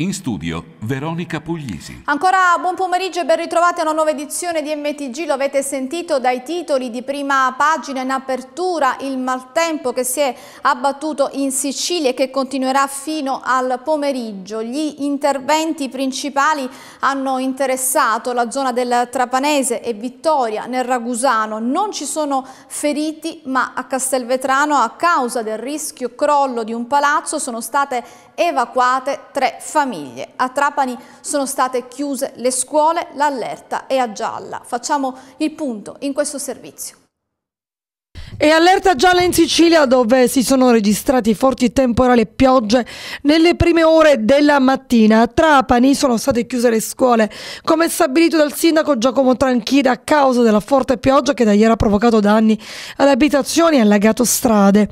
In studio Veronica Puglisi. Ancora buon pomeriggio e ben ritrovati a una nuova edizione di MTG. Lo avete sentito dai titoli di prima pagina in apertura il maltempo che si è abbattuto in Sicilia e che continuerà fino al pomeriggio. Gli interventi principali hanno interessato la zona del Trapanese e Vittoria nel Ragusano. Non ci sono feriti ma a Castelvetrano a causa del rischio crollo di un palazzo sono state evacuate tre famiglie. A Trapani sono state chiuse le scuole, l'allerta è a gialla. Facciamo il punto in questo servizio. E allerta gialla in Sicilia dove si sono registrati forti temporali e piogge nelle prime ore della mattina. A Trapani sono state chiuse le scuole, come stabilito dal sindaco Giacomo Tranchida a causa della forte pioggia che da ieri ha provocato danni ad abitazioni e allagato strade.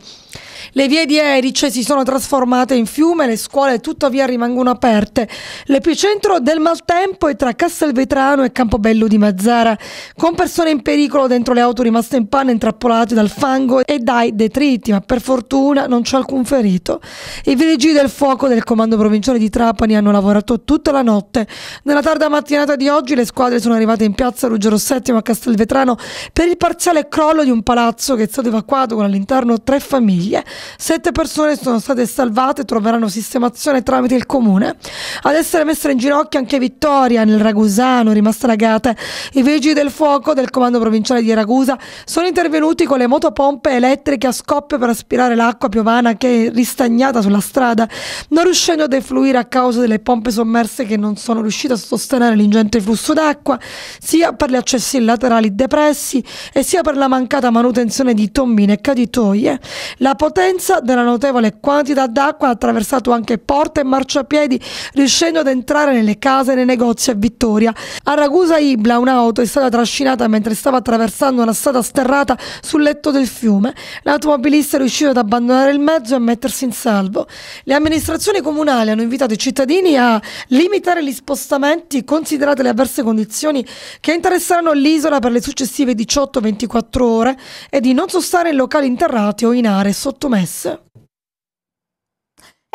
Le vie di Erice si sono trasformate in fiume, le scuole tuttavia rimangono aperte. L'epicentro del maltempo è tra Castelvetrano e Campobello di Mazzara, con persone in pericolo dentro le auto rimaste in panne intrappolate dal fango e dai detriti, ma per fortuna non c'è alcun ferito. I vigili del fuoco del comando provinciale di Trapani hanno lavorato tutta la notte. Nella tarda mattinata di oggi le squadre sono arrivate in piazza Ruggero VII a Castelvetrano per il parziale crollo di un palazzo che è stato evacuato con all'interno tre famiglie. Sette persone sono state salvate e troveranno sistemazione tramite il comune. Ad essere messa in ginocchio anche Vittoria nel Ragusano, rimasta legata. I vigili del fuoco del comando provinciale di Ragusa sono intervenuti con le motopompe elettriche a scoppio per aspirare l'acqua piovana che è ristagnata sulla strada, non riuscendo a defluire a causa delle pompe sommerse che non sono riuscite a sostenere l'ingente flusso d'acqua, sia per gli accessi laterali depressi e sia per la mancata manutenzione di tombine e caditoie. La potenza conseguenza della notevole quantità d'acqua ha attraversato anche porte e marciapiedi riuscendo ad entrare nelle case e nei negozi a Vittoria. A Ragusa Ibla un'auto è stata trascinata mentre stava attraversando una strada sterrata sul letto del fiume. L'automobilista è riuscito ad abbandonare il mezzo e a mettersi in salvo. Le amministrazioni comunali hanno invitato i cittadini a limitare gli spostamenti considerate le avverse condizioni che interesseranno l'isola per le successive 18-24 ore e di non sostare in locali interrati o in aree sottomesse successo?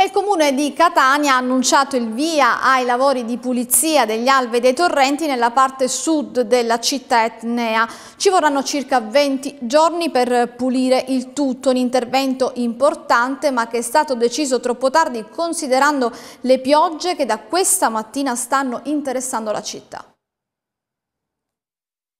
il comune di Catania ha annunciato il via ai lavori di pulizia degli alvei dei torrenti nella parte sud della città etnea. Ci vorranno circa 20 giorni per pulire il tutto, un intervento importante ma che è stato deciso troppo tardi considerando le piogge che da questa mattina stanno interessando la città.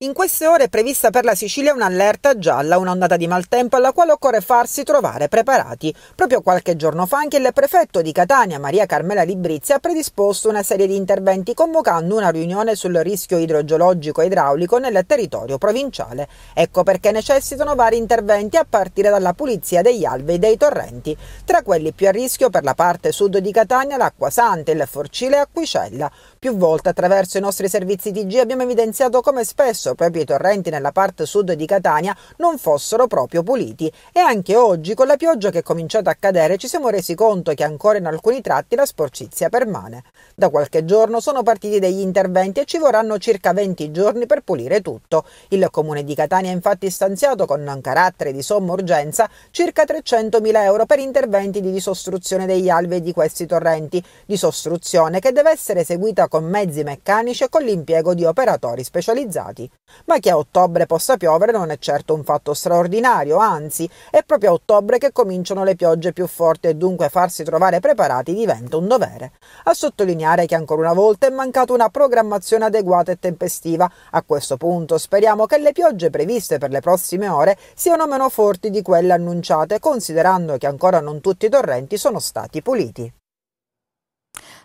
In queste ore è prevista per la Sicilia un'allerta gialla, un'ondata di maltempo alla quale occorre farsi trovare preparati. Proprio qualche giorno fa anche il prefetto di Catania, Maria Carmela Librizia, ha predisposto una serie di interventi convocando una riunione sul rischio idrogeologico e idraulico nel territorio provinciale. Ecco perché necessitano vari interventi a partire dalla pulizia degli alvei e dei torrenti. Tra quelli più a rischio per la parte sud di Catania, l'acqua Santa, il Forcile e Acquicella. Più volte attraverso i nostri servizi TG abbiamo evidenziato come spesso spesso proprio i torrenti nella parte sud di Catania non fossero proprio puliti e anche oggi con la pioggia che è cominciata a cadere ci siamo resi conto che ancora in alcuni tratti la sporcizia permane. Da qualche giorno sono partiti degli interventi e ci vorranno circa 20 giorni per pulire tutto. Il comune di Catania ha infatti stanziato con carattere di somma urgenza circa 300.000 euro per interventi di disostruzione degli alvei di questi torrenti, disostruzione che deve essere eseguita con mezzi meccanici e con l'impiego di operatori specializzati. Ma che a ottobre possa piovere non è certo un fatto straordinario, anzi è proprio a ottobre che cominciano le piogge più forti e dunque farsi trovare preparati diventa un dovere. A sottolineare che ancora una volta è mancata una programmazione adeguata e tempestiva. A questo punto speriamo che le piogge previste per le prossime ore siano meno forti di quelle annunciate, considerando che ancora non tutti i torrenti sono stati puliti.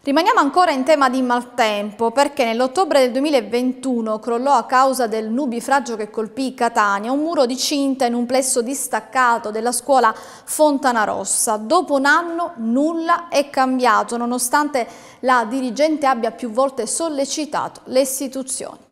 Rimaniamo ancora in tema di maltempo perché nell'ottobre del 2021 crollò a causa del nubifragio che colpì Catania un muro di cinta in un plesso distaccato della scuola Fontana Rossa. Dopo un anno nulla è cambiato nonostante la dirigente abbia più volte sollecitato le istituzioni.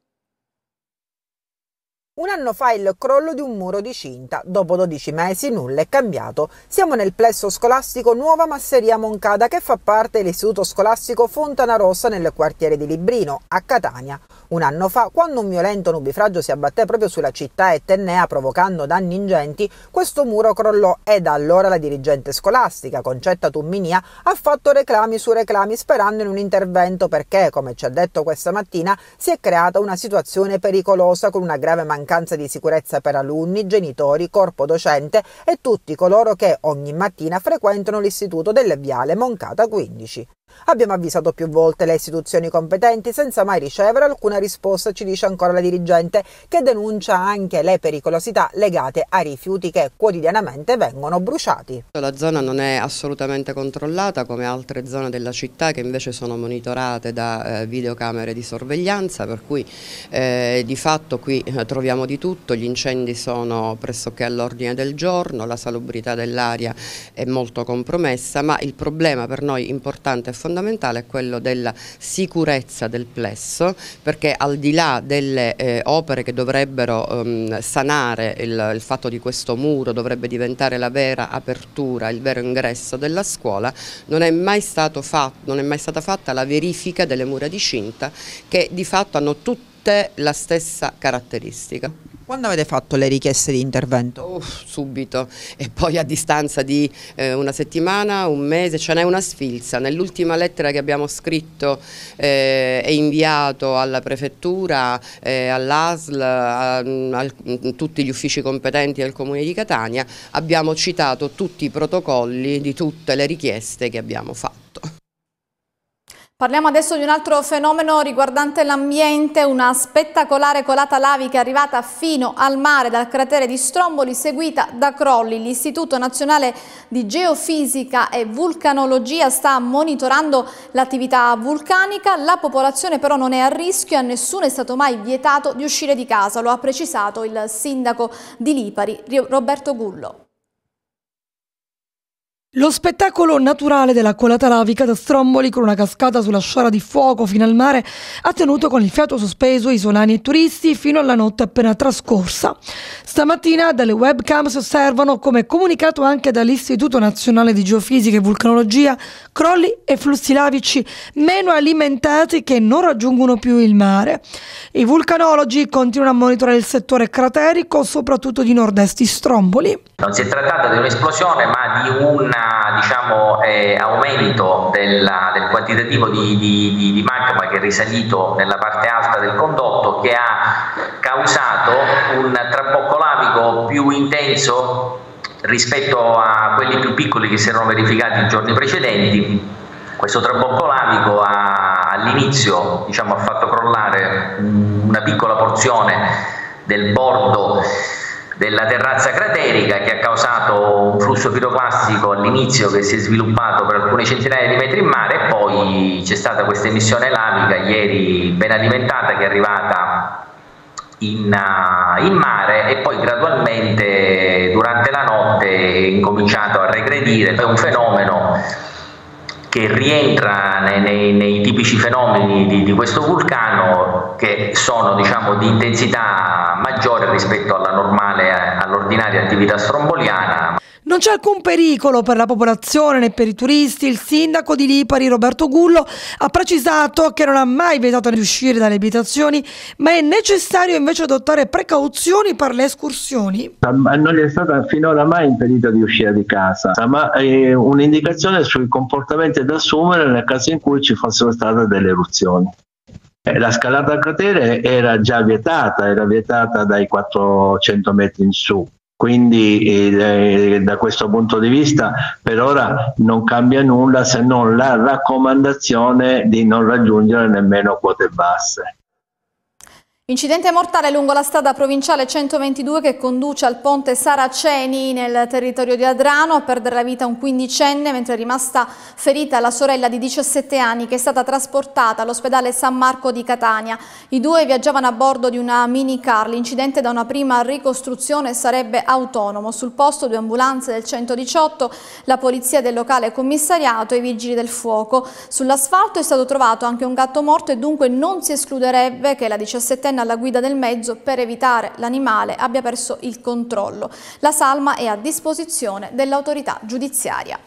Un anno fa il crollo di un muro di cinta. Dopo 12 mesi nulla è cambiato. Siamo nel plesso scolastico Nuova Masseria Moncada che fa parte dell'istituto scolastico Fontana Rossa nel quartiere di Librino, a Catania. Un anno fa, quando un violento nubifragio si abbatté proprio sulla città ettennea provocando danni ingenti, questo muro crollò e da allora la dirigente scolastica, Concetta Tumminia, ha fatto reclami su reclami sperando in un intervento perché, come ci ha detto questa mattina, si è creata una situazione pericolosa con una grave mancanza mancanza di sicurezza per alunni, genitori, corpo docente e tutti coloro che ogni mattina frequentano l'istituto del Viale Moncata 15. Abbiamo avvisato più volte le istituzioni competenti senza mai ricevere alcuna risposta, ci dice ancora la dirigente, che denuncia anche le pericolosità legate ai rifiuti che quotidianamente vengono bruciati. La zona non è assolutamente controllata come altre zone della città che invece sono monitorate da eh, videocamere di sorveglianza, per cui eh, di fatto qui eh, troviamo di tutto, gli incendi sono pressoché all'ordine del giorno, la salubrità dell'aria è molto compromessa, ma il problema per noi importante è fondamentale è quello della sicurezza del plesso perché al di là delle eh, opere che dovrebbero ehm, sanare il, il fatto di questo muro, dovrebbe diventare la vera apertura, il vero ingresso della scuola, non è mai, stato fatto, non è mai stata fatta la verifica delle mura di cinta che di fatto hanno tutte la stessa caratteristica. Quando avete fatto le richieste di intervento? Oh, subito e poi a distanza di eh, una settimana, un mese, ce n'è una sfilza. Nell'ultima lettera che abbiamo scritto eh, e inviato alla prefettura, eh, all'ASL, a, a, a, tutti gli uffici competenti del Comune di Catania, abbiamo citato tutti i protocolli di tutte le richieste che abbiamo fatto. Parliamo adesso di un altro fenomeno riguardante l'ambiente, una spettacolare colata lavica arrivata fino al mare dal cratere di Stromboli seguita da crolli. L'Istituto Nazionale di Geofisica e Vulcanologia sta monitorando l'attività vulcanica, la popolazione però non è a rischio e a nessuno è stato mai vietato di uscire di casa, lo ha precisato il sindaco di Lipari, Roberto Gullo. Lo spettacolo naturale della colata lavica da Stromboli con una cascata sulla sciara di fuoco fino al mare ha tenuto con il fiato sospeso i solani e turisti fino alla notte appena trascorsa. Stamattina dalle webcam si osservano, come comunicato anche dall'Istituto Nazionale di Geofisica e Vulcanologia, crolli e flussi lavici meno alimentati che non raggiungono più il mare. I vulcanologi continuano a monitorare il settore craterico, soprattutto di nord-est di Stromboli. Non si è trattato di un'esplosione ma di una diciamo, eh, aumento della, del quantitativo di, di, di, di, magma che è risalito nella parte alta del condotto che ha causato un trabocco lavico più intenso rispetto a quelli più piccoli che si erano verificati i giorni precedenti. Questo trabocco lavico all'inizio diciamo, ha fatto crollare una piccola porzione del bordo della terrazza craterica che ha causato un flusso piroclastico all'inizio che si è sviluppato per alcune centinaia di metri in mare e poi c'è stata questa emissione lavica ieri ben alimentata che è arrivata in, eh, in mare e poi gradualmente durante la notte è incominciato a regredire, è un fenomeno che rientra nei, nei, nei tipici fenomeni di, di questo vulcano che sono diciamo, di intensità maggiore rispetto alla normale, all'ordinaria attività stromboliana. Non c'è alcun pericolo per la popolazione né per i turisti. Il sindaco di Lipari, Roberto Gullo, ha precisato che non ha mai vietato di uscire dalle abitazioni, ma è necessario invece adottare precauzioni per le escursioni. Non gli è stata finora mai impedita di uscire di casa, ma è eh, un'indicazione sui comportamenti da assumere nel caso in cui ci fossero state delle eruzioni. Eh, la scalata al cratere era già vietata, era vietata dai 400 metri in su. Quindi eh, da questo punto di vista per ora non cambia nulla se non la raccomandazione di non raggiungere nemmeno quote basse. Incidente mortale lungo la strada provinciale 122 che conduce al ponte Saraceni nel territorio di Adrano a perdere la vita un quindicenne mentre è rimasta ferita la sorella di 17 anni che è stata trasportata all'ospedale San Marco di Catania. I due viaggiavano a bordo di una minicar. L'incidente da una prima ricostruzione sarebbe autonomo. Sul posto due ambulanze del 118, la polizia del locale commissariato e i vigili del fuoco. Sull'asfalto è stato trovato anche un gatto morto e dunque non si escluderebbe che la 17 anni Belen alla guida del mezzo per evitare l'animale abbia perso il controllo. La salma è a disposizione dell'autorità giudiziaria.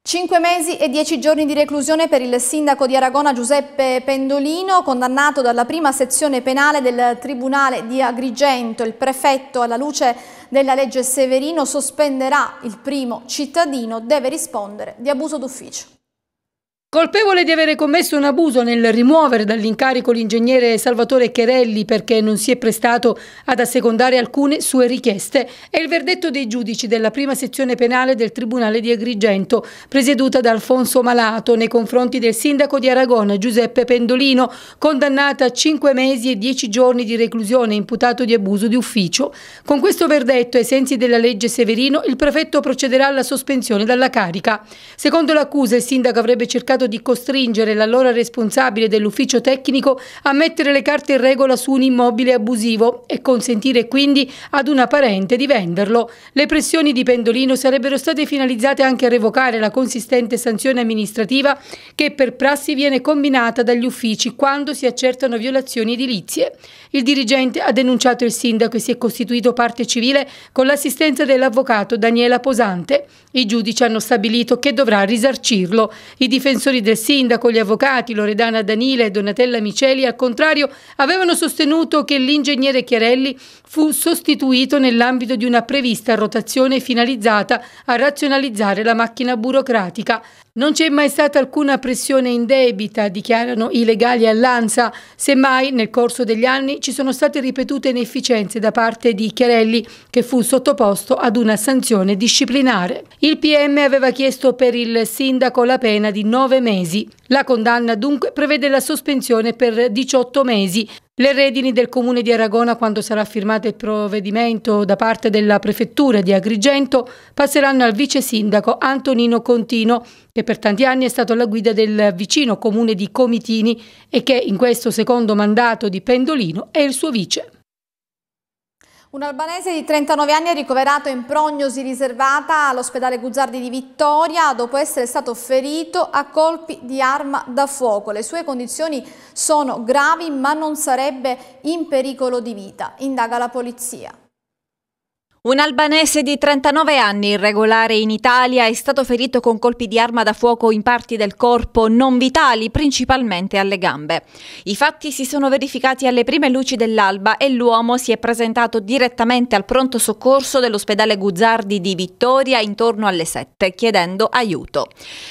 Cinque mesi e dieci giorni di reclusione per il sindaco di Aragona Giuseppe Pendolino, condannato dalla prima sezione penale del Tribunale di Agrigento. Il prefetto, alla luce della legge Severino, sospenderà il primo cittadino, deve rispondere di abuso d'ufficio. Colpevole di avere commesso un abuso nel rimuovere dall'incarico l'ingegnere Salvatore Cherelli perché non si è prestato ad assecondare alcune sue richieste, è il verdetto dei giudici della prima sezione penale del Tribunale di Agrigento, presieduta da Alfonso Malato nei confronti del sindaco di Aragona Giuseppe Pendolino, condannata a 5 mesi e 10 giorni di reclusione imputato di abuso di ufficio. Con questo verdetto, ai sensi della legge Severino, il prefetto procederà alla sospensione dalla carica. Secondo l'accusa, il sindaco avrebbe cercato cercato di costringere l'allora responsabile dell'ufficio tecnico a mettere le carte in regola su un immobile abusivo e consentire quindi ad una parente di venderlo. Le pressioni di Pendolino sarebbero state finalizzate anche a revocare la consistente sanzione amministrativa che per prassi viene combinata dagli uffici quando si accertano violazioni edilizie. Il dirigente ha denunciato il sindaco e si è costituito parte civile con l'assistenza dell'avvocato Daniela Posante. I giudici hanno stabilito che dovrà risarcirlo. I difensori difensori del sindaco, gli avvocati Loredana Danile e Donatella Miceli, al contrario, avevano sostenuto che l'ingegnere Chiarelli fu sostituito nell'ambito di una prevista rotazione finalizzata a razionalizzare la macchina burocratica. Non c'è mai stata alcuna pressione indebita, dichiarano i legali all'ANSA. Semmai, nel corso degli anni, ci sono state ripetute inefficienze da parte di Chiarelli, che fu sottoposto ad una sanzione disciplinare. Il PM aveva chiesto per il sindaco la pena di 9 mesi. La condanna dunque prevede la sospensione per 18 mesi. Le redini del comune di Aragona, quando sarà firmato il provvedimento da parte della prefettura di Agrigento, passeranno al vice sindaco Antonino Contino, che per tanti anni è stato alla guida del vicino comune di Comitini e che in questo secondo mandato di Pendolino è il suo vice. Un albanese di 39 anni è ricoverato in prognosi riservata all'ospedale Guzzardi di Vittoria dopo essere stato ferito a colpi di arma da fuoco. Le sue condizioni sono gravi ma non sarebbe in pericolo di vita, indaga la polizia. Un albanese di 39 anni, irregolare in Italia, è stato ferito con colpi di arma da fuoco in parti del corpo non vitali, principalmente alle gambe. I fatti si sono verificati alle prime luci dell'alba e l'uomo si è presentato direttamente al pronto soccorso dell'ospedale Guzzardi di Vittoria intorno alle 7, chiedendo aiuto.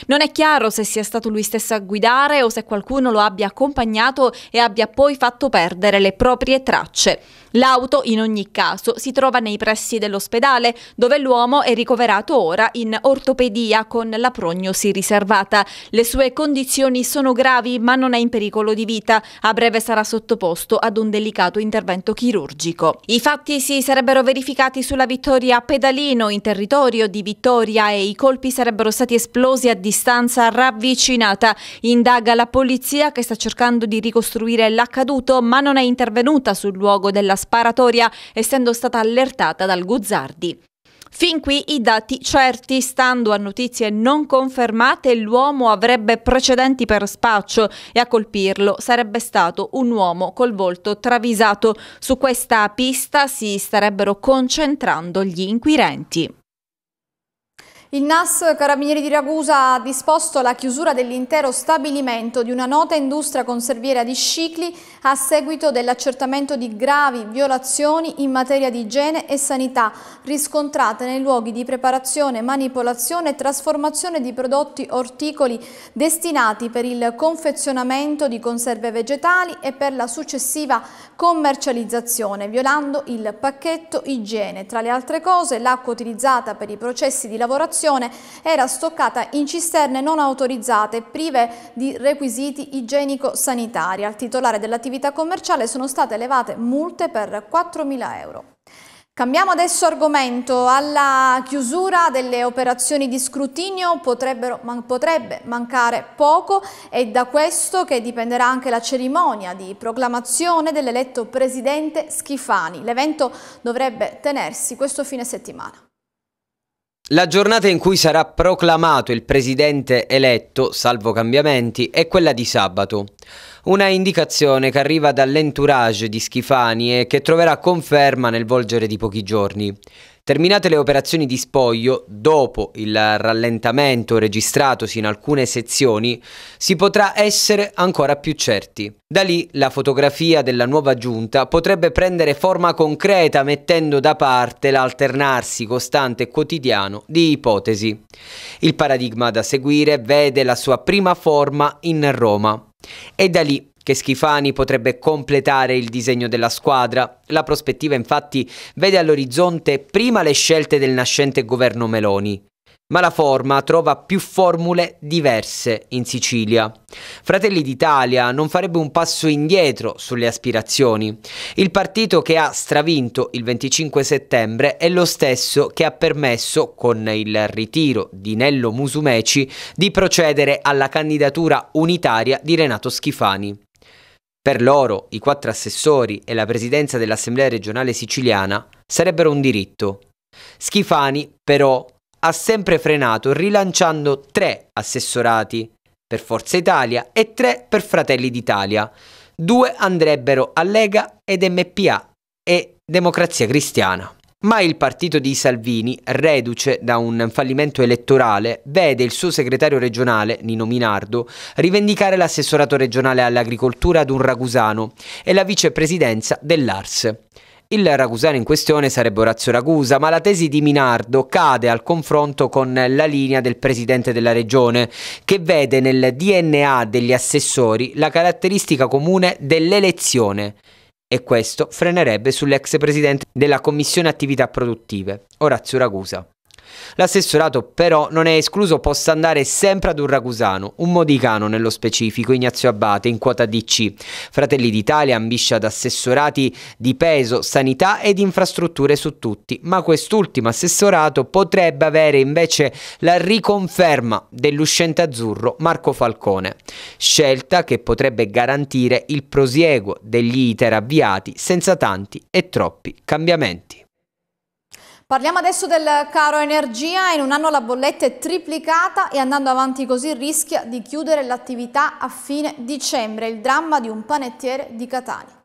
Non è chiaro se sia stato lui stesso a guidare o se qualcuno lo abbia accompagnato e abbia poi fatto perdere le proprie tracce. L'auto, in ogni caso, si trova nei pressi dell'ospedale, dove l'uomo è ricoverato ora in ortopedia con la prognosi riservata. Le sue condizioni sono gravi, ma non è in pericolo di vita. A breve sarà sottoposto ad un delicato intervento chirurgico. I fatti si sarebbero verificati sulla Vittoria Pedalino, in territorio di Vittoria, e i colpi sarebbero stati esplosi a distanza ravvicinata. Indaga la polizia che sta cercando di ricostruire l'accaduto, ma non è intervenuta sul luogo della sparatoria, essendo stata allertata dal Guzzardi. Fin qui i dati certi, stando a notizie non confermate, l'uomo avrebbe precedenti per spaccio e a colpirlo sarebbe stato un uomo col volto travisato. Su questa pista si starebbero concentrando gli inquirenti. Il NAS Carabinieri di Ragusa ha disposto la chiusura dell'intero stabilimento di una nota industria conserviera di Scicli a seguito dell'accertamento di gravi violazioni in materia di igiene e sanità riscontrate nei luoghi di preparazione, manipolazione e trasformazione di prodotti orticoli destinati per il confezionamento di conserve vegetali e per la successiva commercializzazione, violando il pacchetto igiene. Tra le altre cose, l'acqua utilizzata per i processi di lavorazione frazione era stoccata in cisterne non autorizzate, prive di requisiti igienico-sanitari. Al titolare dell'attività commerciale sono state elevate multe per 4.000 euro. Cambiamo adesso argomento. Alla chiusura delle operazioni di scrutinio man potrebbe mancare poco e da questo che dipenderà anche la cerimonia di proclamazione dell'eletto presidente Schifani. L'evento dovrebbe tenersi questo fine settimana. La giornata in cui sarà proclamato il presidente eletto, salvo cambiamenti, è quella di sabato. Una indicazione che arriva dall'entourage di Schifani e che troverà conferma nel volgere di pochi giorni. Terminate le operazioni di spoglio, dopo il rallentamento registratosi in alcune sezioni, si potrà essere ancora più certi. Da lì la fotografia della nuova giunta potrebbe prendere forma concreta mettendo da parte l'alternarsi costante e quotidiano di ipotesi. Il paradigma da seguire vede la sua prima forma in Roma. E da lì che Schifani potrebbe completare il disegno della squadra. La prospettiva infatti vede all'orizzonte prima le scelte del nascente governo Meloni, ma la forma trova più formule diverse in Sicilia. Fratelli d'Italia non farebbe un passo indietro sulle aspirazioni. Il partito che ha stravinto il 25 settembre è lo stesso che ha permesso, con il ritiro di Nello Musumeci, di procedere alla candidatura unitaria di Renato Schifani. Per loro, i quattro assessori e la presidenza dell'Assemblea regionale siciliana sarebbero un diritto. Schifani, però, ha sempre frenato rilanciando tre assessorati per Forza Italia e tre per Fratelli d'Italia. Due andrebbero a Lega ed MPA e Democrazia Cristiana. Ma il partito di Salvini, reduce da un fallimento elettorale, vede il suo segretario regionale, Nino Minardo, rivendicare l'assessorato regionale all'agricoltura ad un ragusano e la vicepresidenza dell'ARS. Il ragusano in questione sarebbe Orazio Ragusa, ma la tesi di Minardo cade al confronto con la linea del presidente della regione, che vede nel DNA degli assessori la caratteristica comune dell'elezione e questo frenerebbe sull'ex presidente della Commissione Attività Produttive, Orazio Ragusa. L'assessorato però non è escluso possa andare sempre ad un ragusano, un modicano nello specifico, Ignazio Abate, in quota DC. Fratelli d'Italia ambisce ad assessorati di peso, sanità ed infrastrutture su tutti, ma quest'ultimo assessorato potrebbe avere invece la riconferma dell'uscente azzurro Marco Falcone, scelta che potrebbe garantire il prosieguo degli iter avviati senza tanti e troppi cambiamenti. Parliamo adesso del caro energia, in un anno la bolletta è triplicata e andando avanti così rischia di chiudere l'attività a fine dicembre, il dramma di un panettiere di Catania.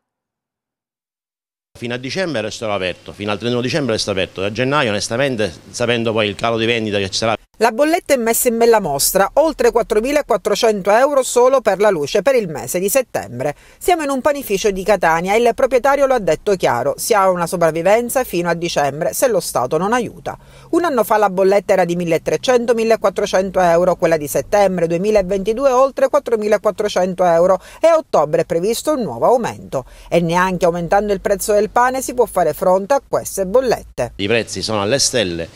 Fino a dicembre resterà aperto, fino al 31 dicembre resterà aperto, da gennaio onestamente sapendo poi il calo di vendita che ci sarà la bolletta è messa in bella mostra, oltre 4.400 euro solo per la luce per il mese di settembre. Siamo in un panificio di Catania e il proprietario lo ha detto chiaro, si ha una sopravvivenza fino a dicembre se lo Stato non aiuta. Un anno fa la bolletta era di 1.300-1.400 euro, quella di settembre 2022 oltre 4.400 euro e a ottobre è previsto un nuovo aumento. E neanche aumentando il prezzo del pane si può fare fronte a queste bollette. I prezzi sono alle stelle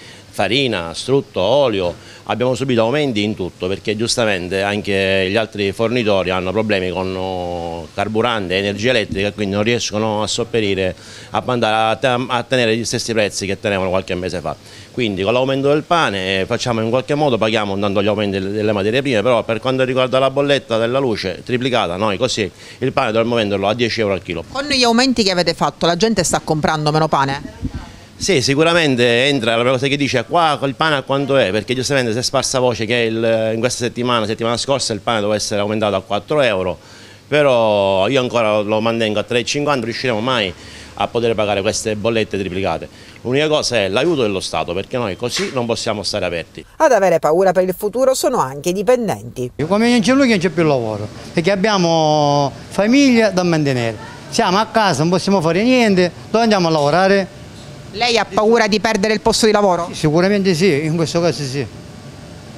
farina, strutto, olio, abbiamo subito aumenti in tutto perché giustamente anche gli altri fornitori hanno problemi con uh, carburante, energia elettrica quindi non riescono a sopperire, a, mandare, a tenere gli stessi prezzi che tenevano qualche mese fa. Quindi con l'aumento del pane eh, facciamo in qualche modo, paghiamo andando agli aumenti delle materie prime, però per quanto riguarda la bolletta della luce triplicata noi così il pane dovremmo venderlo a 10 euro al chilo. Con gli aumenti che avete fatto la gente sta comprando meno pane? Sì, sicuramente entra la prima cosa che dice qua il pane a quanto è, perché giustamente si è sparsa voce che il, in questa settimana, settimana scorsa, il pane doveva essere aumentato a 4 euro, però io ancora lo mantengo a 3,50, non riusciremo mai a poter pagare queste bollette triplicate. L'unica cosa è l'aiuto dello Stato, perché noi così non possiamo stare aperti. Ad avere paura per il futuro sono anche i dipendenti. Come non c'è lui non c'è più lavoro, perché abbiamo famiglia da mantenere. Siamo a casa, non possiamo fare niente, dove andiamo a lavorare? Lei ha paura di perdere il posto di lavoro? Sì, sicuramente sì, in questo caso sì.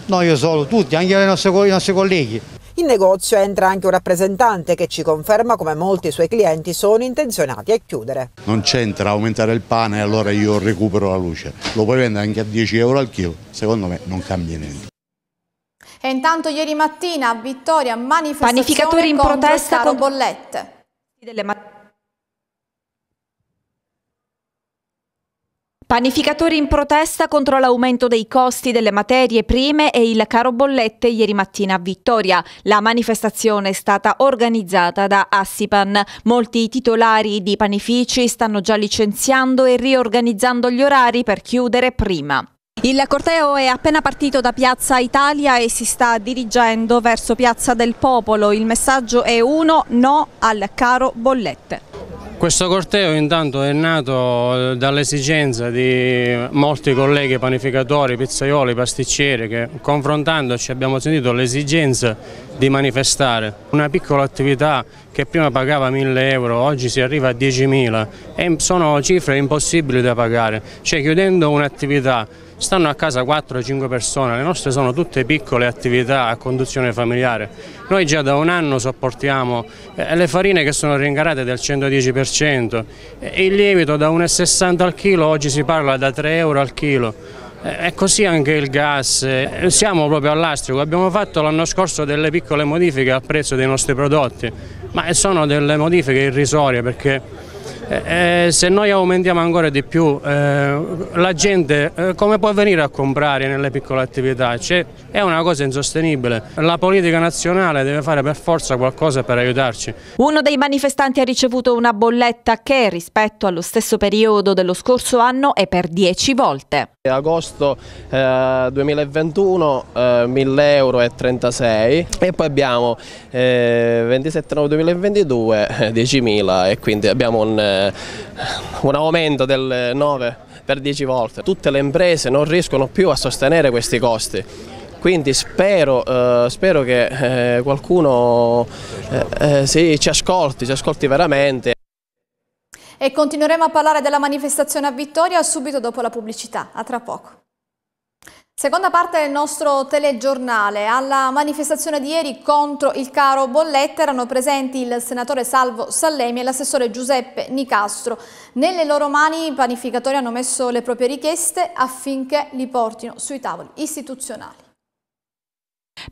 No, io solo, tutti, anche nostre, i nostri colleghi. In negozio entra anche un rappresentante che ci conferma come molti suoi clienti sono intenzionati a chiudere. Non c'entra aumentare il pane e allora io recupero la luce. Lo puoi vendere anche a 10 euro al chilo, secondo me non cambia niente. E intanto ieri mattina a Vittoria manifestazione Panificatori in protesta il con... bollette. Panificatori in protesta contro l'aumento dei costi delle materie prime e il caro bollette ieri mattina a Vittoria. La manifestazione è stata organizzata da Assipan. Molti titolari di panifici stanno già licenziando e riorganizzando gli orari per chiudere prima. Il corteo è appena partito da Piazza Italia e si sta dirigendo verso Piazza del Popolo. Il messaggio è uno, no al caro bollette. Questo corteo intanto è nato eh, dall'esigenza di molti colleghi panificatori, pizzaioli, pasticceri che confrontandoci abbiamo sentito l'esigenza di manifestare. Una piccola attività che prima pagava 1000 euro, oggi si arriva a 10.000 e sono cifre impossibili da pagare. Cioè chiudendo un'attività stanno a casa 4-5 persone, le nostre sono tutte piccole attività a conduzione familiare. Noi già da un anno sopportiamo eh, le farine che sono rincarate del 110%, eh, il lievito da 1,60 al chilo oggi si parla da 3 euro al chilo. E eh, così anche il gas, siamo proprio all'astrico, abbiamo fatto l'anno scorso delle piccole modifiche al prezzo dei nostri prodotti, ma sono delle modifiche irrisorie perché eh, eh, se noi aumentiamo ancora di più eh, la gente eh, come può venire a comprare nelle piccole attività? Cioè, è una cosa insostenibile. La politica nazionale deve fare per forza qualcosa per aiutarci. Uno dei manifestanti ha ricevuto una bolletta che rispetto allo stesso periodo dello scorso anno è per 10 volte. Agosto 2021 eh, 1.000 eh, euro e 36 e poi abbiamo 27 novembre 2022 10.000 e quindi abbiamo un eh, un aumento del 9 per 10 volte. Tutte le imprese non riescono più a sostenere questi costi quindi spero, eh, spero che eh, qualcuno eh, eh, sì, ci ascolti, ci ascolti veramente. E continueremo a parlare della manifestazione a Vittoria subito dopo la pubblicità, a tra poco. Seconda parte del nostro telegiornale. Alla manifestazione di ieri contro il caro bollette erano presenti il senatore Salvo Sallemi e l'assessore Giuseppe Nicastro. Nelle loro mani i panificatori hanno messo le proprie richieste affinché li portino sui tavoli istituzionali.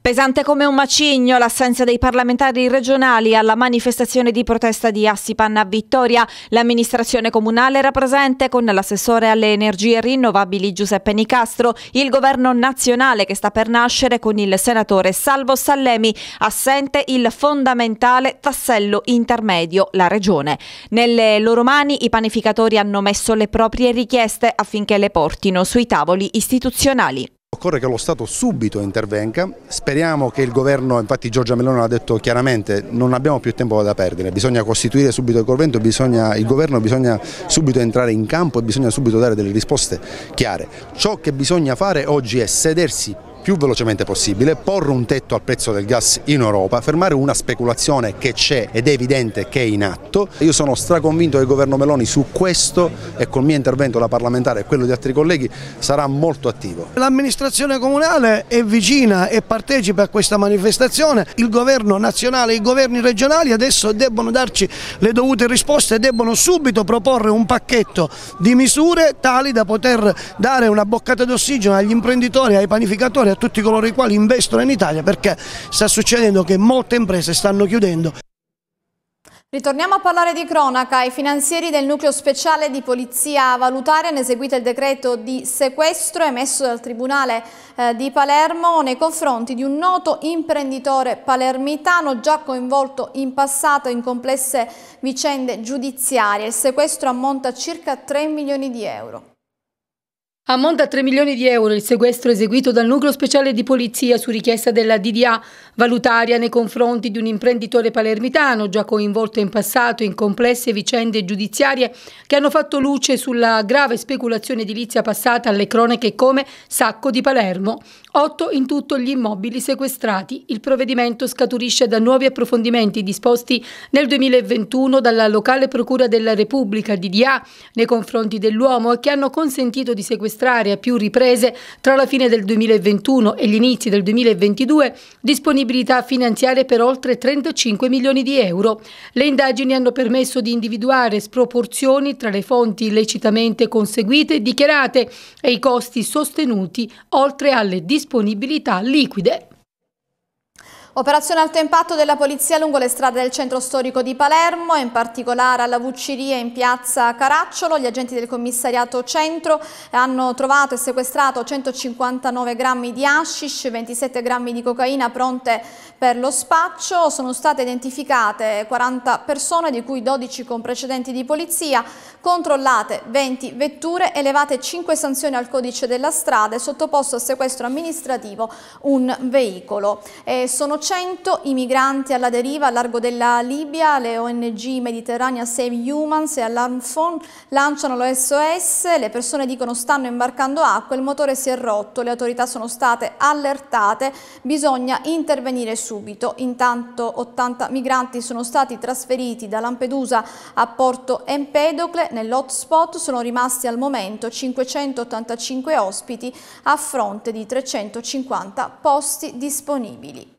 Pesante come un macigno l'assenza dei parlamentari regionali alla manifestazione di protesta di Assipan a Vittoria. L'amministrazione comunale era presente con l'assessore alle energie rinnovabili Giuseppe Nicastro, il governo nazionale che sta per nascere con il senatore Salvo Sallemi, assente il fondamentale tassello intermedio, la regione. Nelle loro mani i panificatori hanno messo le proprie richieste affinché le portino sui tavoli istituzionali occorre che lo Stato subito intervenga, speriamo che il governo, infatti Giorgia Meloni l'ha detto chiaramente, non abbiamo più tempo da perdere, bisogna costituire subito il governo, bisogna, il governo bisogna subito entrare in campo e bisogna subito dare delle risposte chiare. Ciò che bisogna fare oggi è sedersi più velocemente possibile, porre un tetto al prezzo del gas in Europa, fermare una speculazione che c'è ed è evidente che è in atto. Io sono straconvinto che il governo Meloni su questo e col mio intervento da parlamentare e quello di altri colleghi sarà molto attivo. L'amministrazione comunale è vicina e partecipa a questa manifestazione, il governo nazionale e i governi regionali adesso debbono darci le dovute risposte e debbono subito proporre un pacchetto di misure tali da poter dare una boccata d'ossigeno agli imprenditori, ai panificatori, a tutti coloro i quali investono in Italia perché sta succedendo che molte imprese stanno chiudendo. Ritorniamo a parlare di cronaca. I finanzieri del nucleo speciale di polizia valutaria hanno eseguito il decreto di sequestro emesso dal Tribunale eh, di Palermo nei confronti di un noto imprenditore palermitano già coinvolto in passato in complesse vicende giudiziarie. Il sequestro ammonta a circa 3 milioni di euro. Ammonta a 3 milioni di euro il sequestro eseguito dal nucleo speciale di polizia su richiesta della DDA valutaria nei confronti di un imprenditore palermitano già coinvolto in passato in complesse vicende giudiziarie che hanno fatto luce sulla grave speculazione edilizia passata alle cronache come Sacco di Palermo. Otto in tutto gli immobili sequestrati. Il provvedimento scaturisce da nuovi approfondimenti disposti nel 2021 dalla locale procura della Repubblica DDA nei confronti dell'uomo e che hanno consentito di sequestrare registrare a più riprese tra la fine del 2021 e gli inizi del 2022 disponibilità finanziarie per oltre 35 milioni di euro. Le indagini hanno permesso di individuare sproporzioni tra le fonti illecitamente conseguite e dichiarate e i costi sostenuti oltre alle disponibilità liquide. Operazione alto impatto della polizia lungo le strade del centro storico di Palermo, in particolare alla Vucciria in piazza Caracciolo. Gli agenti del commissariato centro hanno trovato e sequestrato 159 grammi di hashish, 27 grammi di cocaina pronte per lo spaccio sono state identificate 40 persone, di cui 12 con precedenti di polizia, controllate 20 vetture, elevate 5 sanzioni al codice della strada e sottoposto a sequestro amministrativo un veicolo. E sono 100 i migranti alla deriva a largo della Libia, le ONG Mediterranea Save Humans e Alarmphone lanciano lo SOS, le persone dicono stanno imbarcando acqua, il motore si è rotto, le autorità sono state allertate, bisogna intervenire su subito. Intanto 80 migranti sono stati trasferiti da Lampedusa a Porto Empedocle. Nell'hotspot sono rimasti al momento 585 ospiti a fronte di 350 posti disponibili.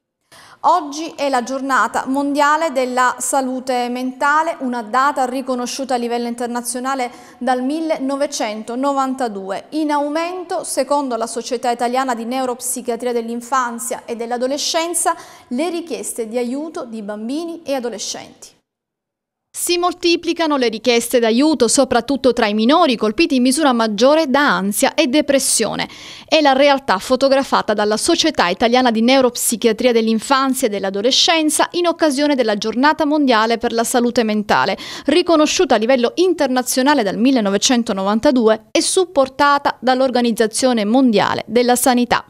Oggi è la giornata mondiale della salute mentale, una data riconosciuta a livello internazionale dal 1992, in aumento secondo la Società Italiana di Neuropsichiatria dell'Infanzia e dell'Adolescenza le richieste di aiuto di bambini e adolescenti. Si moltiplicano le richieste d'aiuto, soprattutto tra i minori colpiti in misura maggiore da ansia e depressione. È la realtà fotografata dalla Società Italiana di Neuropsichiatria dell'Infanzia e dell'Adolescenza in occasione della Giornata Mondiale per la Salute Mentale, riconosciuta a livello internazionale dal 1992 e supportata dall'Organizzazione Mondiale della Sanità.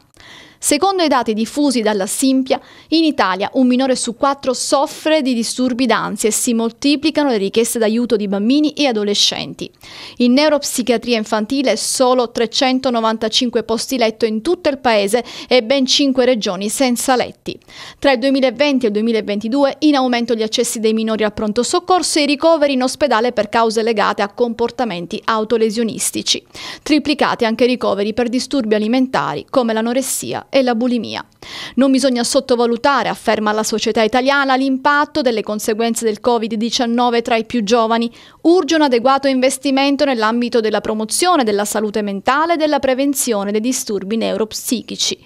Secondo i dati diffusi dalla Simpia, in Italia un minore su quattro soffre di disturbi d'ansia e si moltiplicano le richieste d'aiuto di bambini e adolescenti. In neuropsichiatria infantile solo 395 posti letto in tutto il paese e ben 5 regioni senza letti. Tra il 2020 e il 2022 in aumento gli accessi dei minori al pronto soccorso e i ricoveri in ospedale per cause legate a comportamenti autolesionistici. Triplicati anche i ricoveri per disturbi alimentari come l'anoressia e la bulimia. Non bisogna sottovalutare, afferma la società italiana, l'impatto delle conseguenze del Covid-19 tra i più giovani. Urge un adeguato investimento nell'ambito della promozione della salute mentale e della prevenzione dei disturbi neuropsichici.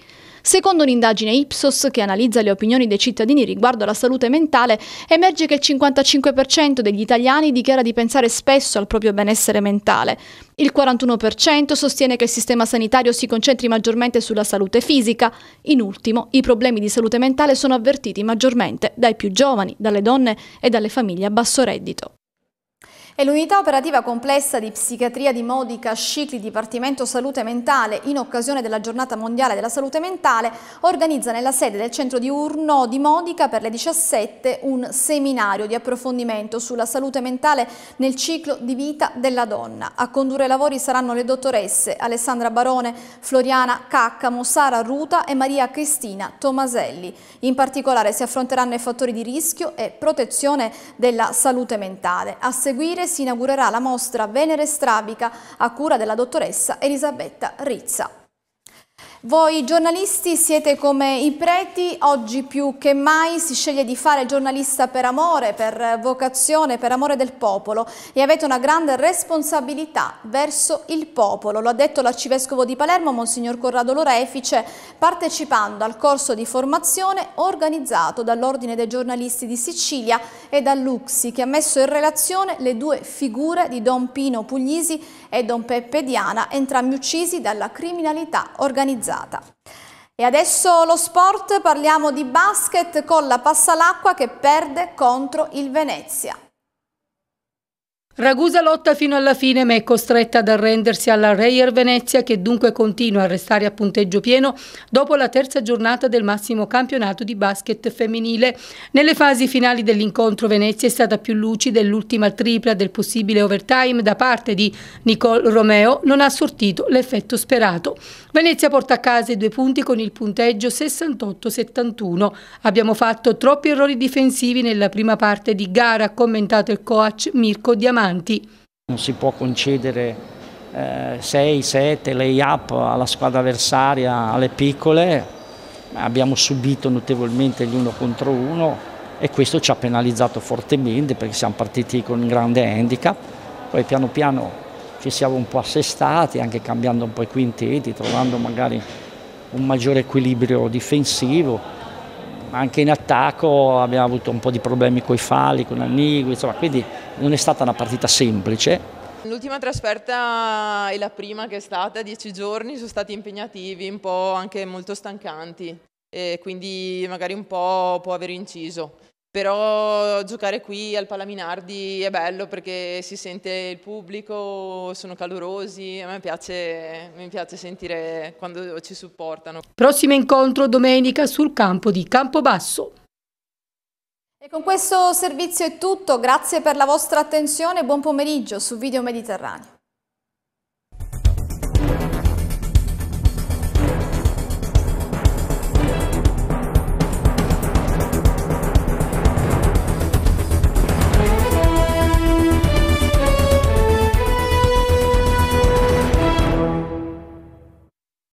Secondo un'indagine Ipsos che analizza le opinioni dei cittadini riguardo alla salute mentale, emerge che il 55% degli italiani dichiara di pensare spesso al proprio benessere mentale. Il 41% sostiene che il sistema sanitario si concentri maggiormente sulla salute fisica. In ultimo, i problemi di salute mentale sono avvertiti maggiormente dai più giovani, dalle donne e dalle famiglie a basso reddito. È l'unità operativa complessa di psichiatria di Modica Scicli Dipartimento Salute Mentale in occasione della giornata mondiale della salute mentale organizza nella sede del centro di Urno di Modica per le 17 un seminario di approfondimento sulla salute mentale nel ciclo di vita della donna. A condurre i lavori saranno le dottoresse Alessandra Barone, Floriana Caccamo, Sara Ruta e Maria Cristina Tomaselli. In particolare si affronteranno i fattori di rischio e protezione della salute mentale. A seguire aprile si inaugurerà la mostra Venere Strabica a cura della dottoressa Elisabetta Rizza. Voi giornalisti siete come i preti, oggi più che mai si sceglie di fare giornalista per amore, per vocazione, per amore del popolo e avete una grande responsabilità verso il popolo. Lo ha detto l'arcivescovo di Palermo, Monsignor Corrado Lorefice, partecipando al corso di formazione organizzato dall'Ordine dei giornalisti di Sicilia e dall'Uxi, che ha messo in relazione le due figure di Don Pino Puglisi e Don Peppe Diana, entrambi uccisi dalla criminalità organizzata. E adesso lo sport, parliamo di basket con la Passalacqua che perde contro il Venezia. Ragusa lotta fino alla fine ma è costretta ad arrendersi alla Reyer Venezia che dunque continua a restare a punteggio pieno dopo la terza giornata del massimo campionato di basket femminile. Nelle fasi finali dell'incontro Venezia è stata più lucida e l'ultima tripla del possibile overtime da parte di Nicole Romeo non ha sortito l'effetto sperato. Venezia porta a casa i due punti con il punteggio 68-71. Abbiamo fatto troppi errori difensivi nella prima parte di gara, ha commentato il coach Mirko Diamante avanti. Non si può concedere 6, eh, 7 lay-up alla squadra avversaria, alle piccole, abbiamo subito notevolmente gli uno contro uno e questo ci ha penalizzato fortemente perché siamo partiti con un grande handicap, poi piano piano ci siamo un po' assestati, anche cambiando un po' i quintetti, trovando magari un maggiore equilibrio difensivo, anche in attacco abbiamo avuto un po' di problemi con i falli, con Annigui, insomma, quindi non è stata una partita semplice. L'ultima trasferta e la prima che è stata, dieci giorni, sono stati impegnativi, un po' anche molto stancanti e quindi magari un po' può aver inciso. Però giocare qui al Palaminardi è bello perché si sente il pubblico, sono calorosi, a me piace, mi piace sentire quando ci supportano. Prossimo incontro domenica sul campo di Campobasso. E con questo servizio è tutto, grazie per la vostra attenzione e buon pomeriggio su Video Mediterraneo.